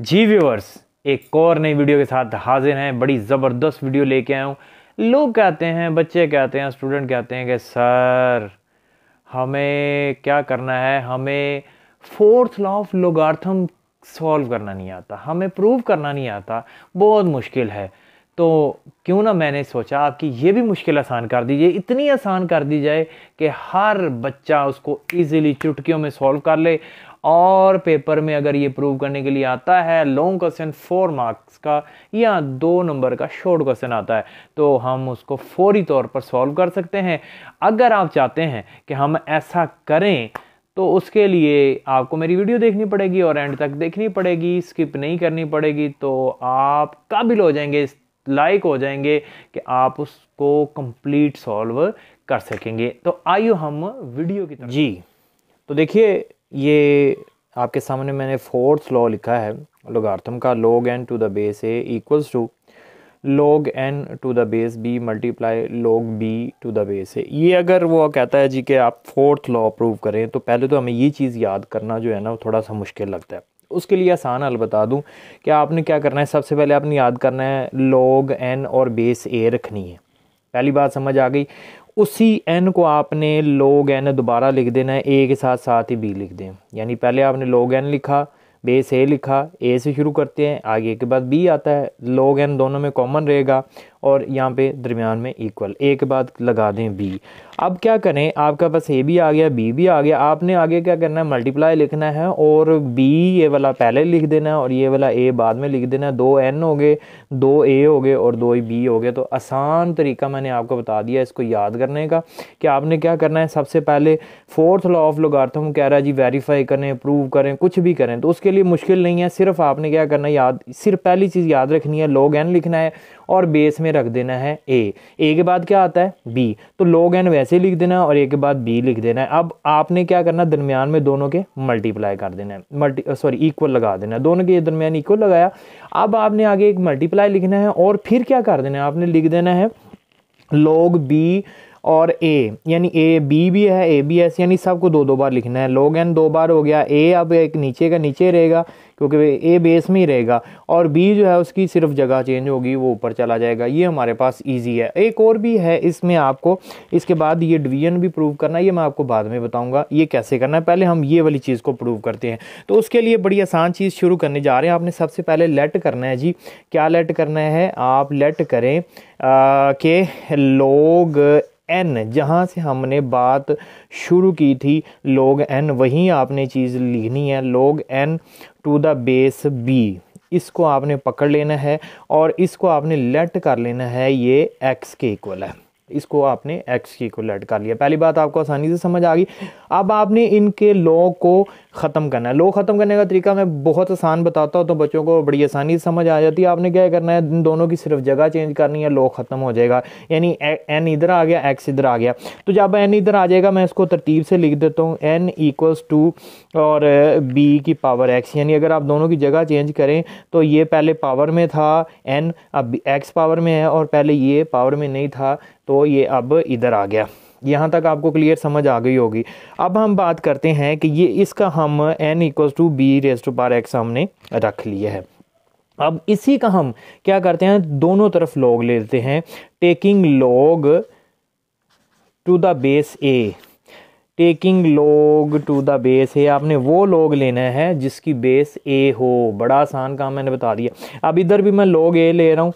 जी viewers एक और नई वीडियो के साथ हाजिर हैं बड़ी ज़बरदस्त वीडियो लेके आया हूँ लोग कहते हैं बच्चे कहते हैं स्टूडेंट कहते हैं कि सर हमें क्या करना है हमें fourth law of logarithm solve करना नहीं आता हमें प्रूव करना नहीं आता बहुत मुश्किल है तो क्यों ना मैंने सोचा आपकी ये भी मुश्किल आसान कर दीजिए इतनी आसान कर दी जाए कि हर बच्चा उसको इजीली चुटकियों में सॉल्व कर ले और पेपर में अगर ये प्रूव करने के लिए आता है लॉन्ग क्वेश्चन फोर मार्क्स का या दो नंबर का शॉर्ट क्वेश्चन आता है तो हम उसको फौरी तौर पर सॉल्व कर सकते हैं अगर आप चाहते हैं कि हम ऐसा करें तो उसके लिए आपको मेरी वीडियो देखनी पड़ेगी और एंड तक देखनी पड़ेगी स्किप नहीं करनी पड़ेगी तो आप काबिल हो जाएंगे लाइक हो जाएंगे कि आप उसको कंप्लीट सॉल्व कर सकेंगे तो आइए हम वीडियो की तरफ जी तो देखिए ये आपके सामने मैंने फोर्थ लॉ लिखा है लोगार्थम का log n to the base a equals to log n to the base b multiply log b to the base a ये अगर वो कहता है जी कि आप फोर्थ लॉ अप्रूव करें तो पहले तो हमें ये चीज़ याद करना जो है ना वो थोड़ा सा मुश्किल लगता है उसके लिए आसान हल बता दूं कि आपने क्या करना है सबसे पहले आपने याद करना है लॉग एन और बेस ए रखनी है पहली बात समझ आ गई उसी एन को आपने लोग एन दोबारा लिख देना है ए के साथ साथ ही बी लिख दें यानी पहले आपने लोग एन लिखा बेस ए लिखा ए से शुरू करते हैं आगे के बाद बी आता है लोग एन दोनों में कॉमन रहेगा और यहाँ पे दरमियान में इक्वल ए के बाद लगा दें बी अब क्या करें आपका पास ए भी आ गया बी भी आ गया आपने आगे क्या करना है मल्टीप्लाई लिखना है और बी ये वाला पहले लिख देना है और ये वाला ए बाद में लिख देना है दो एन हो गए दो ए हो गए और दो बी हो गए तो आसान तरीका मैंने आपको बता दिया इसको याद करने का कि आपने क्या करना है सबसे पहले फोर्थ लॉ ऑफ लोगार्थम कह रहा है जी वेरीफाई करें प्रूव करें कुछ भी करें तो उसके लिए मुश्किल नहीं है सिर्फ आपने क्या करना है याद सिर्फ पहली चीज़ याद रखनी है लोग एन लिखना है और बेस में रख देना है ए ए के बाद क्या आता है बी तो लॉग एन वैसे लिख देना है और ए के बाद बी लिख देना है अब आपने क्या करना दरमियान में दोनों के मल्टीप्लाई कर देना है मल्टी सॉरी इक्वल लगा देना है दोनों के दरमियान इक्वल लगाया अब आपने आगे एक मल्टीप्लाई लिखना है और फिर क्या कर देना है आपने लिख देना है लॉग बी और ए यानी ए बी भी है ए बी एस यानी सबको दो दो बार लिखना है लोग एन दो बार हो गया ए अब एक नीचे का नीचे रहेगा क्योंकि ए बेस में ही रहेगा और बी जो है उसकी सिर्फ जगह चेंज होगी वो ऊपर चला जाएगा ये हमारे पास ईजी है एक और भी है इसमें आपको इसके बाद ये डिवीजन भी प्रूव करना ये मैं आपको बाद में बताऊंगा ये कैसे करना है पहले हम ये वाली चीज़ को प्रूव करते हैं तो उसके लिए बड़ी आसान चीज़ शुरू करने जा रहे हैं आपने सबसे पहले लेट करना है जी क्या लेट करना है आप लेट करें कि लोग एन जहाँ से हमने बात शुरू की थी लोग एन वहीं आपने चीज़ लिखनी है log n to the base b इसको आपने पकड़ लेना है और इसको आपने लेट कर लेना है ये एक्स के इक्वल है इसको आपने एक्स के इक्वल लेट कर लिया पहली बात आपको आसानी से समझ आ गई अब आपने इनके लॉग को ख़त्म करना है लो ख़त्म करने का तरीका मैं बहुत आसान बताता हूँ तो बच्चों को बड़ी आसानी से समझ आ जाती है आपने क्या करना है इन दोनों की सिर्फ जगह चेंज करनी है लो ख़त्म हो जाएगा यानी एन इधर आ गया एक्स इधर आ गया तो जब एन इधर आ जाएगा मैं इसको तरतीब से लिख देता हूँ एन इक्वल्स टू और बी की पावर एक्स यानी अगर आप दोनों की जगह चेंज करें तो ये पहले पावर में था एन अब एक्स पावर में है और पहले ये पावर में नहीं था तो ये अब इधर आ गया यहाँ तक आपको क्लियर समझ आ गई होगी अब हम बात करते हैं कि ये इसका हम n equal to b raise to power x हमने रख लिया है अब इसी का हम क्या करते हैं दोनों तरफ लॉग लेते हैं taking log to the base a taking log to the base a आपने वो लॉग लेना है जिसकी बेस ए हो बड़ा आसान काम मैंने बता दिया अब इधर भी मैं लॉग ए ले रहा हूँ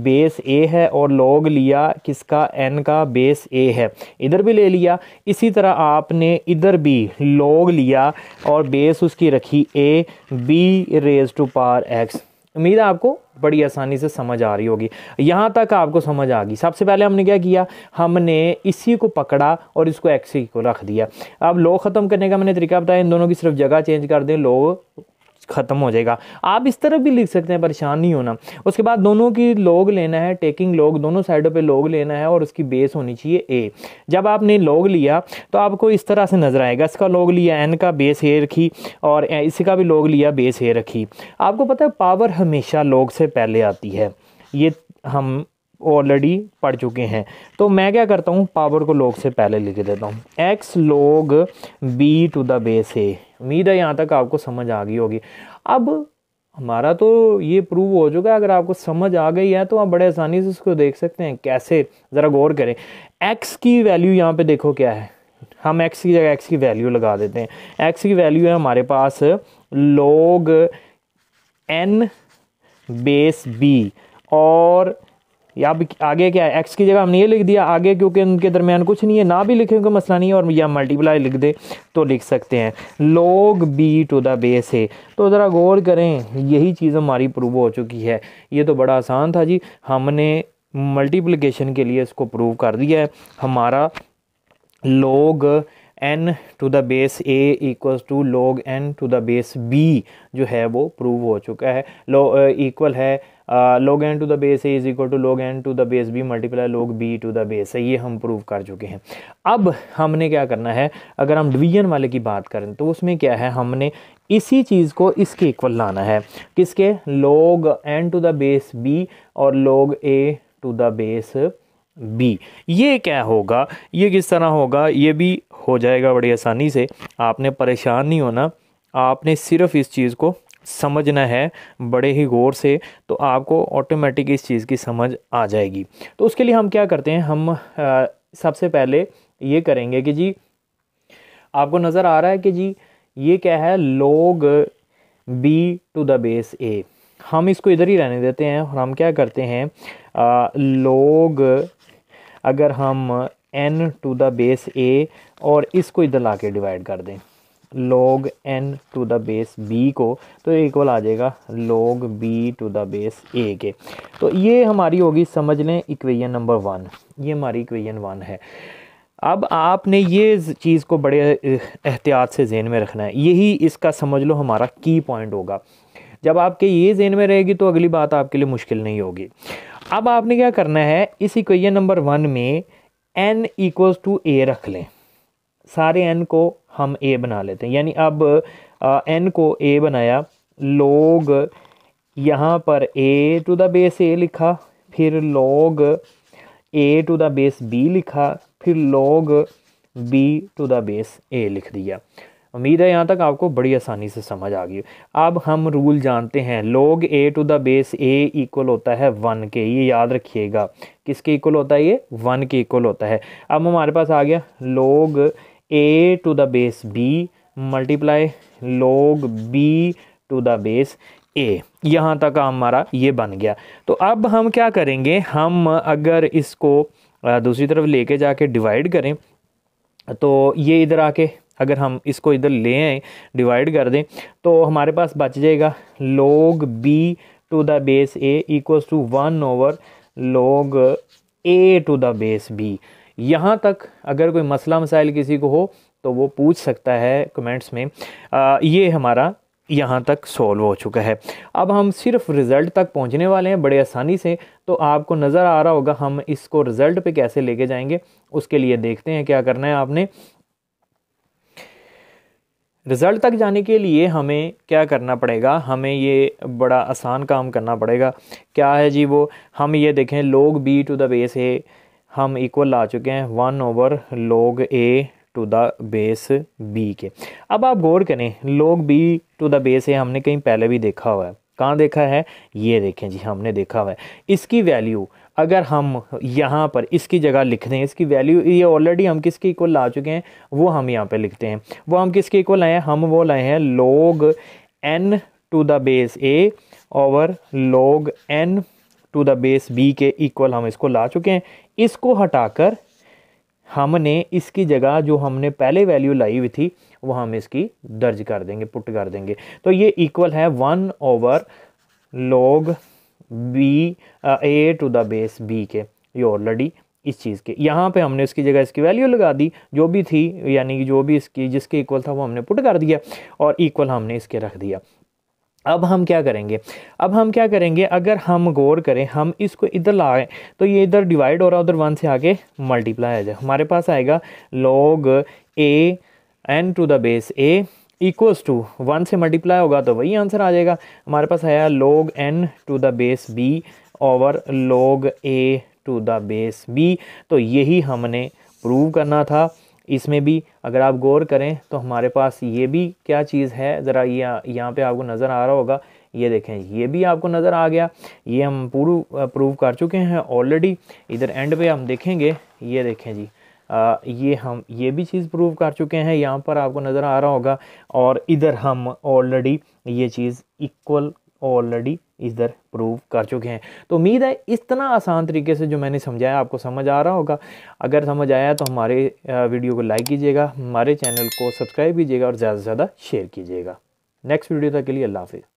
बेस ए है और लॉग लिया किसका एन का बेस ए है इधर भी ले लिया इसी तरह आपने इधर भी लॉग लिया और बेस उसकी रखी a b raise to power x उम्मीद है आपको बड़ी आसानी से समझ आ रही होगी यहाँ तक आपको समझ आ गई सबसे पहले हमने क्या किया हमने इसी को पकड़ा और इसको एक्स को रख दिया अब लो ख़त्म करने का मैंने तरीका बताया इन दोनों की सिर्फ जगह चेंज कर दें लो ख़त्म हो जाएगा आप इस तरफ भी लिख सकते हैं परेशान नहीं होना उसके बाद दोनों की लोग लेना है टेकिंग लोग दोनों साइडों पे लोग लेना है और उसकी बेस होनी चाहिए ए जब आपने लोग लिया तो आपको इस तरह से नज़र आएगा इसका लोग लिया एन का बेस ए रखी और इसी का भी लोग लिया बेस ए रखी आपको पता है पावर हमेशा लोग से पहले आती है ये हम ऑलरेडी पढ़ चुके हैं तो मैं क्या करता हूँ पावर को लॉग से पहले लिख देता हूँ x log b to the base a उम्मीद है यहाँ तक आपको समझ आ गई होगी अब हमारा तो ये प्रूव हो चुका है अगर आपको समझ आ गई है तो आप बड़े आसानी से उसको देख सकते हैं कैसे ज़रा गौर करें एक्स की वैल्यू यहाँ पर देखो क्या है हम एक्स की जगह एक्स की वैल्यू लगा देते हैं एक्स की वैल्यू है हमारे पास लोग एन बेस बी और या आगे क्या है एक्स की जगह हमने ये लिख दिया आगे क्योंकि उनके दरमियान कुछ नहीं है ना भी लिखें कोई मसला नहीं है और या मल्टीप्लाई लिख दे तो लिख सकते हैं लोग बी टू द बेस है तो ज़रा गौर करें यही चीज़ हमारी प्रूव हो चुकी है ये तो बड़ा आसान था जी हमने मल्टीप्लिकेशन के लिए इसको प्रूव कर दिया है हमारा log n to the base a equal to log n to the base b जो है वो प्रूव हो चुका है लो इक्वल है log n to the base a is equal to log n to the base b multiply log b to the base है ये हम प्रूव कर चुके हैं अब हमने क्या करना है अगर हम डिवीजन वाले की बात करें तो उसमें क्या है हमने इसी चीज़ को इसके इक्वल लाना है किसके log n to the base b और log a to the base b ये क्या होगा ये किस तरह होगा ये भी हो जाएगा बड़ी आसानी से आपने परेशान नहीं होना आपने सिर्फ इस चीज़ को समझना है बड़े ही गौर से तो आपको ऑटोमेटिक इस चीज़ की समझ आ जाएगी तो उसके लिए हम क्या करते हैं हम सबसे पहले ये करेंगे कि जी आपको नज़र आ रहा है कि जी ये क्या है log b to the base a हम इसको इधर ही रहने देते हैं और हम क्या करते हैं आ, लोग अगर हम n to the base a और इसको इधर ला के डिवाइड कर दें log n to the base b को तो इक्वल आ जाएगा log b to the base a के तो ये हमारी होगी समझ लें इक्वेशन नंबर वन ये हमारी इक्वेशन वन है अब आपने ये चीज़ को बड़े एहतियात से जेन में रखना है यही इसका समझ लो हमारा की पॉइंट होगा जब आपके ये जेन में रहेगी तो अगली बात आपके लिए मुश्किल नहीं होगी अब आपने क्या करना है इस इक्वेशन नंबर वन में एन इक्वल्स टू ए रख लें सारे एन को हम ए बना लेते हैं यानी अब एन को ए बनाया लोग यहाँ पर a to the base a लिखा फिर log a to the base b लिखा फिर log b to the base a लिख दिया उम्मीद है यहाँ तक आपको बड़ी आसानी से समझ आ गई अब हम रूल जानते हैं log a to the base a equal होता है वन के ये याद रखिएगा किसके इक्वल होता है ये वन के इक्वल होता है अब हमारे पास आ गया log a to the base b multiply log b to the base a यहाँ तक हमारा ये बन गया तो अब हम क्या करेंगे हम अगर इसको दूसरी तरफ लेके जाके डिवाइड करें तो ये इधर आके अगर हम इसको इधर ले आए डिवाइड कर दें तो हमारे पास बच जाएगा log b to the base a equals to one over log a to the base b यहाँ तक अगर कोई मसला मसाइल किसी को हो तो वो पूछ सकता है कमेंट्स में आ, ये हमारा यहाँ तक सॉल्व हो चुका है अब हम सिर्फ रिज़ल्ट तक पहुँचने वाले हैं बड़े आसानी से तो आपको नज़र आ रहा होगा हम इसको रिज़ल्ट पे कैसे लेके जाएंगे उसके लिए देखते हैं क्या करना है आपने रिज़ल्ट तक जाने के लिए हमें क्या करना पड़ेगा हमें ये बड़ा आसान काम करना पड़ेगा क्या है जी वो हम ये देखें log b to the base a हम इक्वल ला चुके हैं one over log a to the base b के अब आप गौर करें log b to the base a हमने कहीं पहले भी देखा हुआ है कहाँ देखा है ये देखें जी हमने देखा हुआ है इसकी वैल्यू अगर हम यहाँ पर इसकी जगह लिख दें इसकी वैल्यू ये ऑलरेडी हम किसके इक्वल ला चुके हैं वो हम यहाँ पे लिखते हैं वो हम किसके इक्वल लाए हैं हम वो लाए हैं log n to the base a over log n to the base b के इक्वल हम इसको ला चुके हैं इसको हटाकर हमने इसकी जगह जो हमने पहले वैल्यू लाई हुई थी वो हम इसकी दर्ज कर देंगे पुट कर देंगे तो ये इक्वल है one over log b a to the base b के ये ऑलरेडी इस चीज़ के यहाँ पे हमने उसकी जगह इसकी वैल्यू लगा दी जो भी थी यानी कि जो भी इसकी जिसके इक्वल था वो हमने पुट कर दिया और इक्वल हमने इसके रख दिया अब हम क्या करेंगे अब हम क्या करेंगे अगर हम गौर करें हम इसको इधर लाएँ तो ये इधर डिवाइड हो रहा है उधर वन से आगे मल्टीप्लाई आ जाए हमारे पास आएगा log a n to the base a equals to one से मल्टीप्लाई होगा तो वही आंसर आ जाएगा हमारे पास है log n to the base b over log a to the base b तो यही हमने प्रूव करना था इसमें भी अगर आप गौर करें तो हमारे पास ये भी क्या चीज़ है ज़रा ये यहाँ पे आपको नज़र आ रहा होगा ये देखें ये भी आपको नज़र आ गया ये हम पूर्व प्रूव कर चुके हैं ऑलरेडी इधर एंड पे हम देखेंगे ये देखें जी आ, ये हम ये भी चीज़ प्रूव कर चुके हैं यहाँ पर आपको नज़र आ रहा होगा और इधर हम ऑलरेडी ये चीज़ इक्वल ऑलरेडी इधर प्रूव कर चुके हैं तो उम्मीद है इतना आसान तरीके से जो मैंने समझाया आपको समझ आ रहा होगा अगर समझ आया तो हमारे वीडियो को लाइक कीजिएगा हमारे चैनल को सब्सक्राइब कीजिएगा और ज़्यादा से ज़्यादा शेयर कीजिएगा नेक्स्ट वीडियो तक के लिए अल्लाह हाफिज़